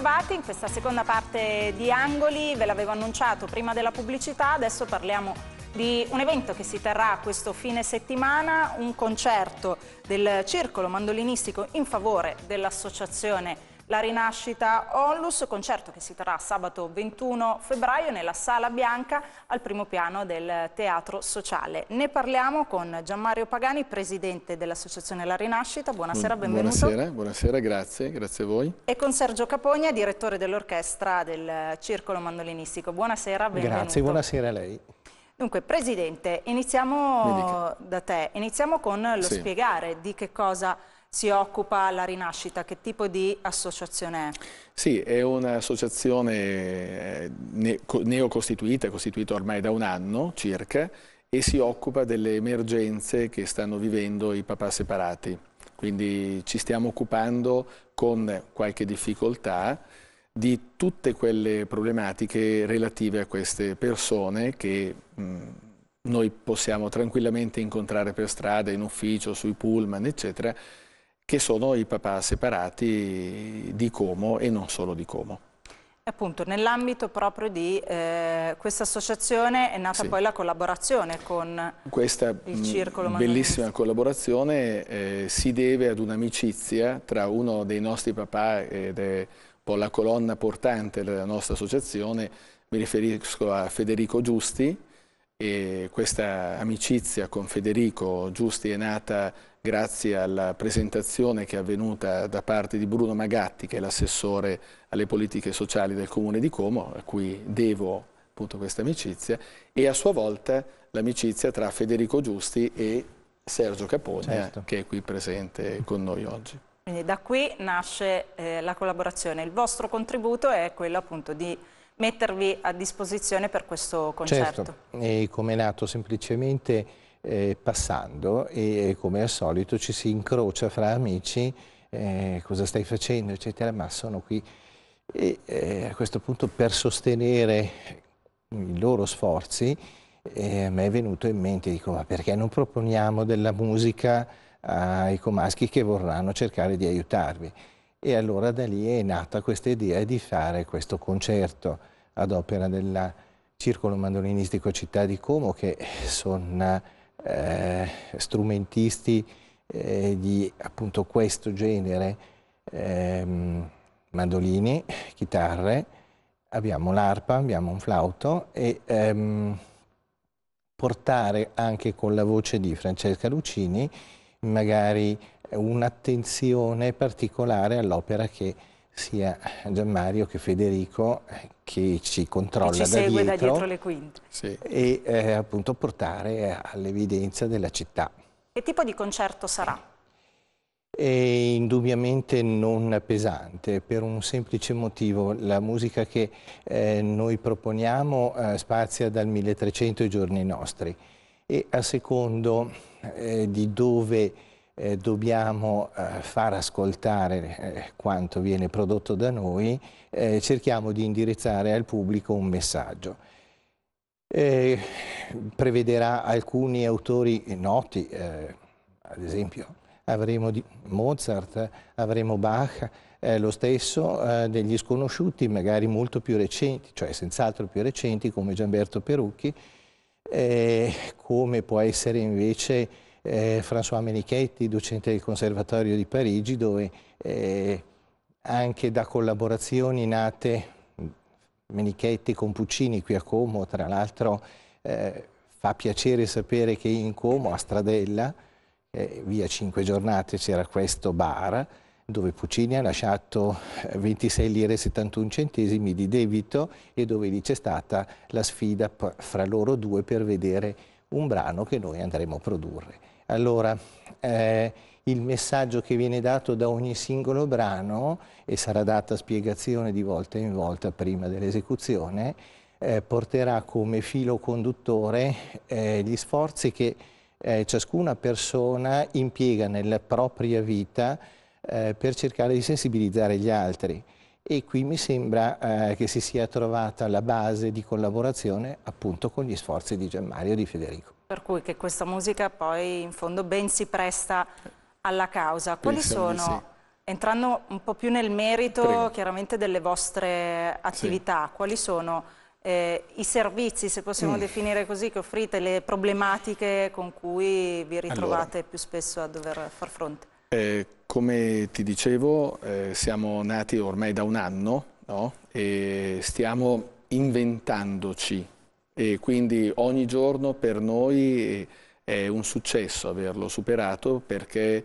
bentrovati in questa seconda parte di Angoli, ve l'avevo annunciato prima della pubblicità, adesso parliamo di un evento che si terrà questo fine settimana, un concerto del Circolo Mandolinistico in favore dell'Associazione la rinascita Onlus, concerto che si terrà sabato 21 febbraio nella Sala Bianca al primo piano del Teatro Sociale. Ne parliamo con Gianmario Pagani, presidente dell'Associazione La Rinascita. Buonasera, benvenuto. Buonasera, buonasera, grazie, grazie a voi. E con Sergio Capogna, direttore dell'orchestra del Circolo Mandolinistico. Buonasera, benvenuto. Grazie, buonasera a lei. Dunque, Presidente, iniziamo da te, iniziamo con lo sì. spiegare di che cosa si occupa la rinascita, che tipo di associazione è? Sì, è un'associazione eh, neocostituita, costituita ormai da un anno circa, e si occupa delle emergenze che stanno vivendo i papà separati. Quindi ci stiamo occupando con qualche difficoltà di tutte quelle problematiche relative a queste persone che mh, noi possiamo tranquillamente incontrare per strada, in ufficio, sui pullman, eccetera, che sono i papà separati di Como e non solo di Como. Appunto, nell'ambito proprio di eh, questa associazione è nata sì. poi la collaborazione con questa il mm, Circolo Questa bellissima collaborazione eh, si deve ad un'amicizia tra uno dei nostri papà ed è un po' la colonna portante della nostra associazione, mi riferisco a Federico Giusti e questa amicizia con Federico Giusti è nata grazie alla presentazione che è avvenuta da parte di Bruno Magatti, che è l'assessore alle politiche sociali del Comune di Como, a cui devo appunto questa amicizia, e a sua volta l'amicizia tra Federico Giusti e Sergio Capone, certo. che è qui presente con noi oggi. Quindi da qui nasce eh, la collaborazione. Il vostro contributo è quello appunto di mettervi a disposizione per questo concerto. Certo, e come è nato semplicemente eh, passando e come al solito ci si incrocia fra amici, eh, cosa stai facendo, eccetera, ma sono qui. E eh, a questo punto per sostenere i loro sforzi a eh, me è venuto in mente, dico, ma perché non proponiamo della musica ai comaschi che vorranno cercare di aiutarvi? E allora da lì è nata questa idea di fare questo concerto ad opera del Circolo Mandolinistico Città di Como, che sono eh, strumentisti eh, di appunto questo genere, ehm, mandolini, chitarre, abbiamo l'arpa, abbiamo un flauto e ehm, portare anche con la voce di Francesca Lucini magari un'attenzione particolare all'opera che sia Gianmario che Federico eh, che ci controlla che ci da, segue dietro da dietro le quinte sì. e eh, appunto portare all'evidenza della città. Che tipo di concerto sarà? È indubbiamente non pesante per un semplice motivo. La musica che eh, noi proponiamo eh, spazia dal 1300 ai giorni nostri e a secondo eh, di dove eh, dobbiamo eh, far ascoltare eh, quanto viene prodotto da noi, eh, cerchiamo di indirizzare al pubblico un messaggio. Eh, prevederà alcuni autori noti, eh, ad esempio avremo Mozart, avremo Bach, lo stesso degli sconosciuti magari molto più recenti, cioè senz'altro più recenti come Gianberto Perucchi, come può essere invece eh, François Menichetti, docente del Conservatorio di Parigi, dove eh, anche da collaborazioni nate Menichetti con Puccini qui a Como, tra l'altro eh, fa piacere sapere che in Como, a Stradella, eh, via Cinque Giornate, c'era questo bar dove Puccini ha lasciato 26 eh, lire e 71 centesimi di debito e dove lì c'è stata la sfida fra loro due per vedere un brano che noi andremo a produrre. Allora, eh, il messaggio che viene dato da ogni singolo brano, e sarà data spiegazione di volta in volta prima dell'esecuzione, eh, porterà come filo conduttore eh, gli sforzi che eh, ciascuna persona impiega nella propria vita eh, per cercare di sensibilizzare gli altri e qui mi sembra eh, che si sia trovata la base di collaborazione appunto con gli sforzi di Gianmario e di Federico. Per cui che questa musica poi in fondo ben si presta alla causa. Quali Pensiamo sono, sì. entrando un po' più nel merito Prego. chiaramente delle vostre attività, sì. quali sono eh, i servizi, se possiamo mm. definire così, che offrite, le problematiche con cui vi ritrovate allora. più spesso a dover far fronte? Eh, come ti dicevo, eh, siamo nati ormai da un anno no? e stiamo inventandoci e quindi ogni giorno per noi eh, è un successo averlo superato perché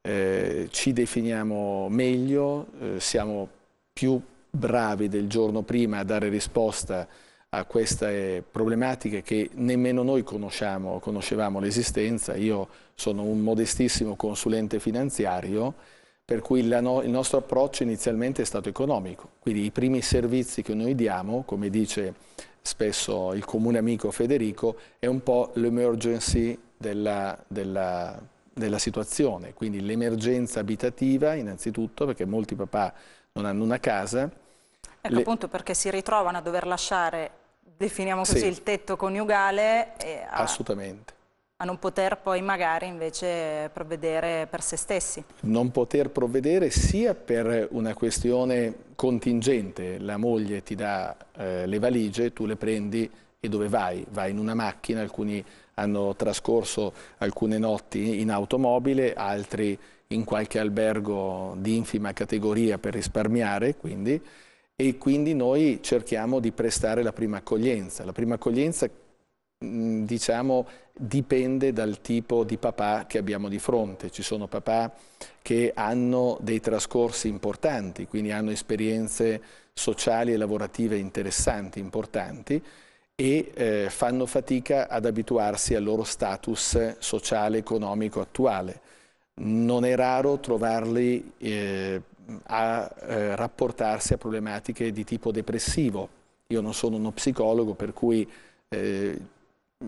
eh, ci definiamo meglio, eh, siamo più bravi del giorno prima a dare risposta a queste problematiche che nemmeno noi conosciamo, conoscevamo l'esistenza. Io sono un modestissimo consulente finanziario, per cui no, il nostro approccio inizialmente è stato economico. Quindi i primi servizi che noi diamo, come dice spesso il comune amico Federico, è un po' l'emergency della, della, della situazione, quindi l'emergenza abitativa innanzitutto, perché molti papà non hanno una casa. Ecco Le... appunto perché si ritrovano a dover lasciare, definiamo così, sì. il tetto coniugale. A... Assolutamente a non poter poi magari invece provvedere per se stessi. Non poter provvedere sia per una questione contingente, la moglie ti dà eh, le valigie, tu le prendi e dove vai? Vai in una macchina, alcuni hanno trascorso alcune notti in automobile, altri in qualche albergo di infima categoria per risparmiare, quindi, e quindi noi cerchiamo di prestare la prima accoglienza, la prima accoglienza Mm, diciamo, dipende dal tipo di papà che abbiamo di fronte. Ci sono papà che hanno dei trascorsi importanti, quindi hanno esperienze sociali e lavorative interessanti, importanti, e eh, fanno fatica ad abituarsi al loro status sociale economico attuale. Non è raro trovarli eh, a eh, rapportarsi a problematiche di tipo depressivo. Io non sono uno psicologo, per cui eh,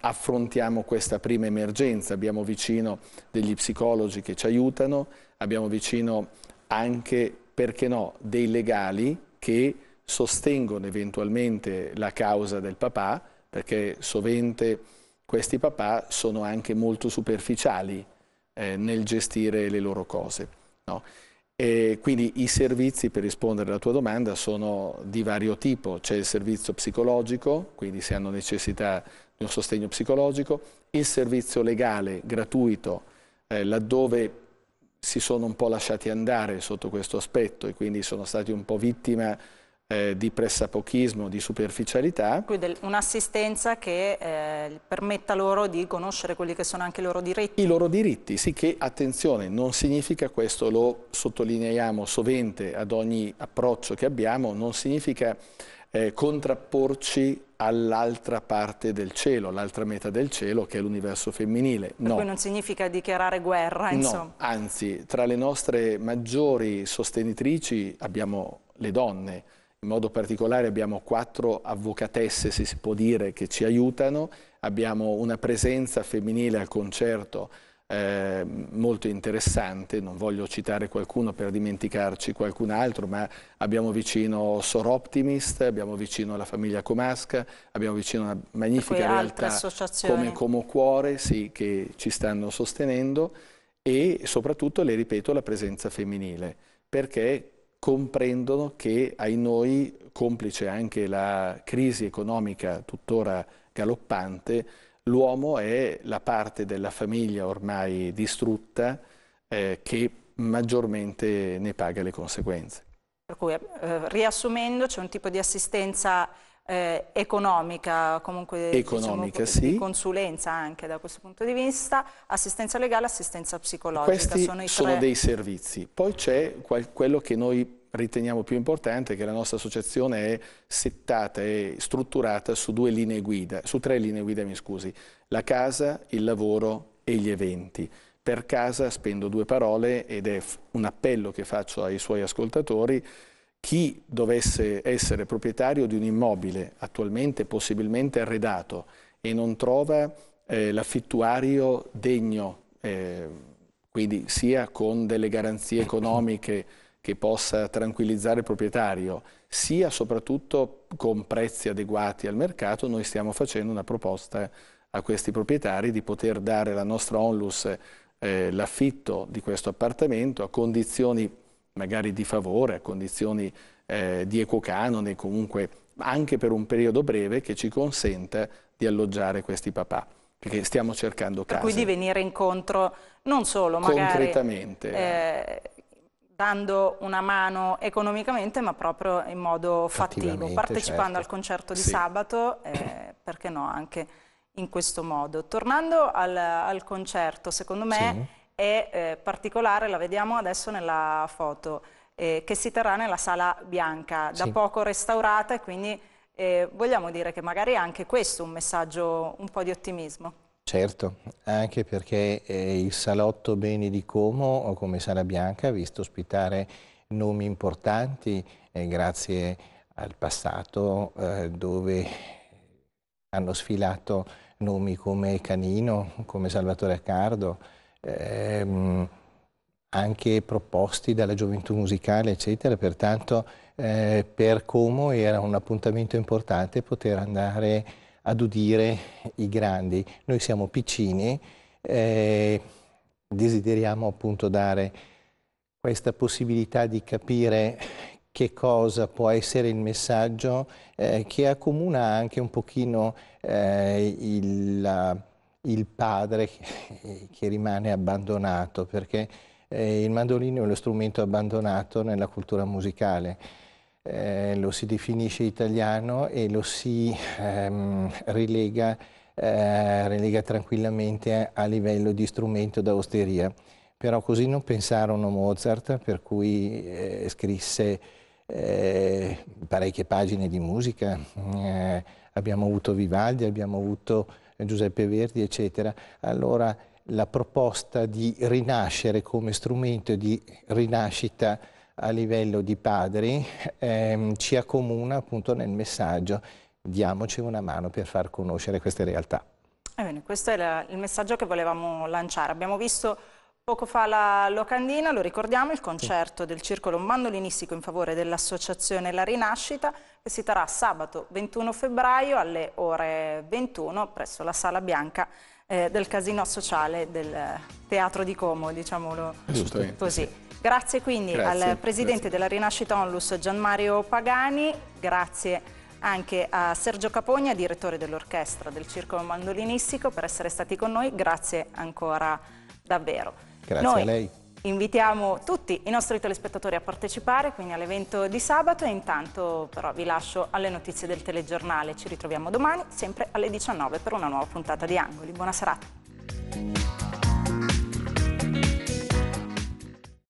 affrontiamo questa prima emergenza, abbiamo vicino degli psicologi che ci aiutano, abbiamo vicino anche, perché no, dei legali che sostengono eventualmente la causa del papà, perché sovente questi papà sono anche molto superficiali eh, nel gestire le loro cose. No? quindi i servizi, per rispondere alla tua domanda, sono di vario tipo. C'è il servizio psicologico, quindi se hanno necessità un sostegno psicologico, il servizio legale gratuito eh, laddove si sono un po' lasciati andare sotto questo aspetto e quindi sono stati un po' vittima eh, di pressapochismo, di superficialità. Quindi un'assistenza che eh, permetta loro di conoscere quelli che sono anche i loro diritti. I loro diritti, sì che, attenzione, non significa, questo lo sottolineiamo sovente ad ogni approccio che abbiamo, non significa eh, contrapporci all'altra parte del cielo, all'altra meta del cielo che è l'universo femminile. Per no. cui non significa dichiarare guerra, insomma. No, anzi, tra le nostre maggiori sostenitrici abbiamo le donne, in modo particolare abbiamo quattro avvocatesse, se si può dire, che ci aiutano, abbiamo una presenza femminile al concerto eh, molto interessante, non voglio citare qualcuno per dimenticarci qualcun altro, ma abbiamo vicino Sor Optimist, abbiamo vicino la famiglia Comasca, abbiamo vicino una magnifica realtà come Como Cuore sì, che ci stanno sostenendo e soprattutto, le ripeto, la presenza femminile, perché comprendono che ai noi, complice anche la crisi economica tuttora galoppante, l'uomo è la parte della famiglia ormai distrutta eh, che maggiormente ne paga le conseguenze. Per cui, eh, riassumendo, c'è un tipo di assistenza eh, economica, comunque diciamo, economica, diciamo, sì. di consulenza anche da questo punto di vista, assistenza legale, assistenza psicologica. Questi sono, sono dei servizi. Poi c'è quello che noi riteniamo più importante che la nostra associazione è settata e strutturata su due linee guida, su tre linee guida, mi scusi, la casa, il lavoro e gli eventi. Per casa spendo due parole ed è un appello che faccio ai suoi ascoltatori. Chi dovesse essere proprietario di un immobile attualmente possibilmente arredato e non trova eh, l'affittuario degno, eh, quindi sia con delle garanzie economiche che possa tranquillizzare il proprietario, sia soprattutto con prezzi adeguati al mercato, noi stiamo facendo una proposta a questi proprietari di poter dare la nostra onlus eh, l'affitto di questo appartamento a condizioni magari di favore, a condizioni eh, di ecocanone, comunque anche per un periodo breve che ci consenta di alloggiare questi papà perché stiamo cercando case. Per cui di venire incontro non solo magari concretamente eh, eh dando una mano economicamente ma proprio in modo fattivo, certo. partecipando certo. al concerto di sì. sabato, eh, perché no, anche in questo modo. Tornando al, al concerto, secondo me sì. è eh, particolare, la vediamo adesso nella foto, eh, che si terrà nella sala bianca, da poco restaurata e quindi eh, vogliamo dire che magari anche questo è un messaggio un po' di ottimismo. Certo, anche perché eh, il Salotto Beni di Como, come Sala Bianca, ha visto ospitare nomi importanti eh, grazie al passato eh, dove hanno sfilato nomi come Canino, come Salvatore Accardo, ehm, anche proposti dalla gioventù musicale, eccetera. Pertanto eh, per Como era un appuntamento importante poter andare a ad udire i grandi. Noi siamo piccini e desideriamo appunto dare questa possibilità di capire che cosa può essere il messaggio eh, che accomuna anche un pochino eh, il, il, padre che rimane abbandonato, perché eh, il mandolino è lo strumento abbandonato nella cultura musicale. Eh, lo si definisce italiano e lo si ehm, rilega, eh, rilega tranquillamente a livello di strumento da osteria. Però così non pensarono Mozart, per cui eh, scrisse eh, parecchie pagine di musica, eh, abbiamo avuto Vivaldi, abbiamo avuto Giuseppe Verdi, eccetera. Allora la proposta di rinascere come strumento di rinascita a livello di padri ehm, ci accomuna appunto nel messaggio diamoci una mano per far conoscere queste realtà. Ebbene, eh questo era il messaggio che volevamo lanciare. Abbiamo visto poco fa la locandina, lo ricordiamo, il concerto sì. del Circolo Mandolinistico in favore dell'associazione La Rinascita che si terrà sabato 21 febbraio alle ore 21 presso la Sala Bianca eh, del Casino Sociale del Teatro di Como, diciamolo così. Grazie quindi grazie, al Presidente grazie. della Rinascita Onlus Gian Mario Pagani, grazie anche a Sergio Capogna, direttore dell'orchestra del Circolo Mandolinistico, per essere stati con noi. Grazie ancora davvero. Grazie noi a lei. Invitiamo tutti i nostri telespettatori a partecipare quindi all'evento di sabato e intanto però vi lascio alle notizie del telegiornale. Ci ritroviamo domani sempre alle 19 per una nuova puntata di Angoli. Buona serata.